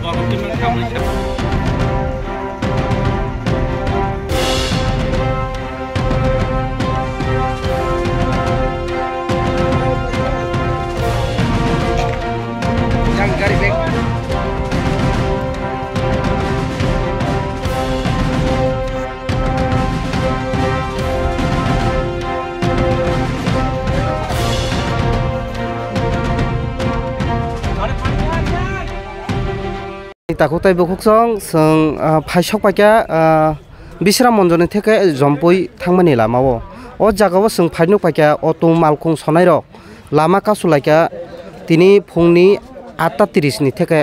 我们给你看一下。তাকোতাই বুকুকচং সং ফাইসক পাইকা বিশ্রাম মঞ্জনে থেকে জম্পই থাকমানি লামাও ও জাগাও সং ফাইনুক পাইকা অটো মালকুং সনাই রক লামা কাসুলাইকা তিনি ফুংনি আটটা তিরিশ নি থেকে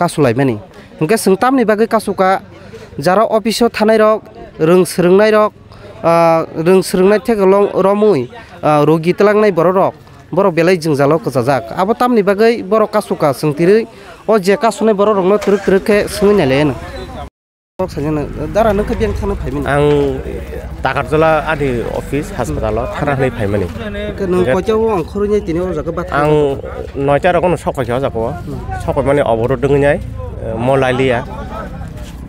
কাসুলাইমানি হুকে সং তামনি বাকে কাসুকা যারা অফিসও থানাই রক রং সরংনাই রক রং সরংনাই থেকে লং রমুই রোগী তলাংনাই বড় রক borok belai jeng jalo kesajak abo tam ni bagai borok kasuka seng tiri o je kasune borok rongno teruk teruk ke seng nyalen borok saja na dara neng kebiang sana pai min ang takar jala adi office hospital thara lai pai mani kena kocau ang koro nyai tini ojak bat ang noita rokon sokoi kyo jako sokoi mani oboro deng nyai mo lai liya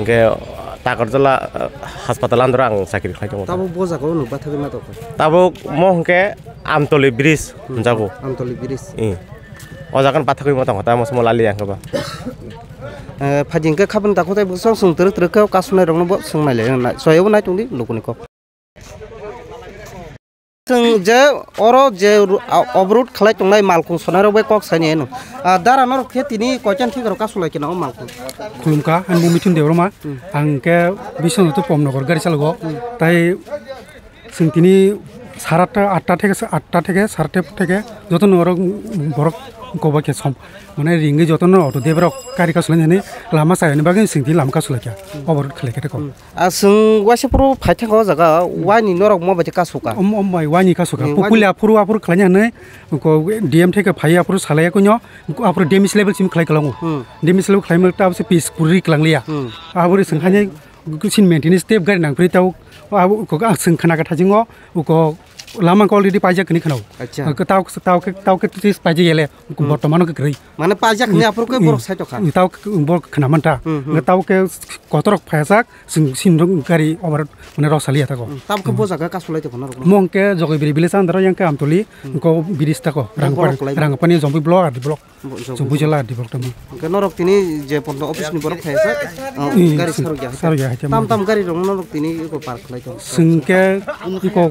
ngge takar jala hospital andor ang sakir khai tabo boja ko nu bathai ma tok tabo mo ngge amtoli bridge hunjago amtoli bridge e o jakan pathakoi mota ngata mo smolali ang ba phajing ka khabun takotai bo song song tr tr ka kasunai rong no bo song nai le na so yo nai tung di lukuni ko जों जे अर जे अब्रुट खालाय तंनाय मालखौ सोनारो बे कक्सानि एनु दारानर खेतिनि कयजन थिगर कासुलाय किन मालखौ खुमका आं मुमिथुन देवर मा आंके बिसनथ पमनगर गारि सालगो ताय सिंतिनि সাড়ে আটটা থেকে আটটা থেকে সাড়ে থেকে যতন ওরক বরক গোবা খেসম মানে রিঙ্গি যতন অটো দিয়ে বেরো কারি কাছলে জানি লামা চাই বাকি সিঙ্গি লামকা সুলাকিয়া অবর খেলাকে দেখো আর সিং ফাই থাকা জায়গা ওয়াইনি নরক মাঝে কাসুকা অম অম কাসুকা পুকুলে আপুর আপুর খেলা জানে ডিএম থেকে ফাই আপুর সালাই কুঞ আপুর ডেমিস লেভেল সিম খেলাই কলাম ডেমিস লেভেল খেলাই মানে তারপর পিস পুরি খেলাংলিয়া আপুর সিংহানি সিন টেপ গাড়ি নাম ফ্রি তাও 啊，有个啊，穿可那个他进我，有个 lama kalau di pajak ini kenal aja tahu tahu tahu ke tis pajak ya le hmm. bortoman ke kiri. mana pajak ini apa ke hmm. borok saya cokan tahu ke borok kena manta nggak hmm, tahu ke kotor pasak sing sindung kari obat mana rosali ya tako tahu ke bos agak kasul itu kono mong ke jokowi biri biri sandra yang ke amtuli engko biris tako rangkapan rangkapan ini zombie blok di blok zombie jelah di blok tamu karena rok ini je ponto office ni borok pasak kari seru ya Seru ya tam tam kari rong rok ini ko park lagi sing ke ko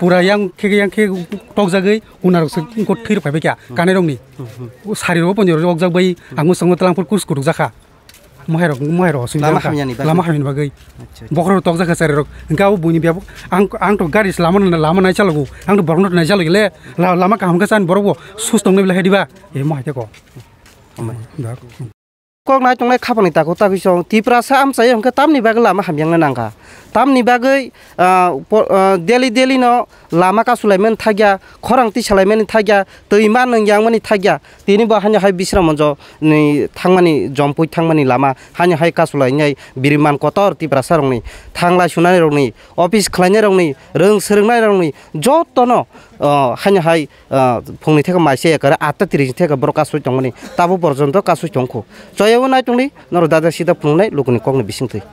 পুৰা ইয়াং খেগে ইয়াং খেগে টক জাগাই উনাৰ coat থিৰ ভাবে কিয়া কানে ৰং নি চাৰি ৰ পঞ্জর অক জাগ বাই আমু সঙ্গ তলাংপুর কুস কুটুক জাখা মহের মহের হসিন লামা হামিন বাগাই বকর টক জাখা সারি রক গাও বুনি বিয়াব আং আং তো লামা লামা নাই চালগু আং তো বরনট নাই চালগিলে লামা কাম কাছান বরব সুস্থ নবি লাহে দিবা এই মহাইতে ক टापिस टिप्रास हामी हाम्रो तागै हामी नाका तागै डे डेन सु लगिया खरङिसा तागिया तिमी मिनी तागिया तिनीहरू हामी हाई विश्राम जो नै ठाउँ जम्पै लामा हानि है काु लिइ विर मनको किप्रास रौ त सुनाउने अफिस खाइ रौ रि जो नो হানি হাই ফুনি থেকে মাইসে একবারে আটটা তিরিশ থেকে বড় কাশুই টমনি তাবো পর্যন্ত কাশুই টংকু চয়েও নাই টুনি নর দাদা সিধা ফুনাই লুকুনি কংনি বিশিং থাকে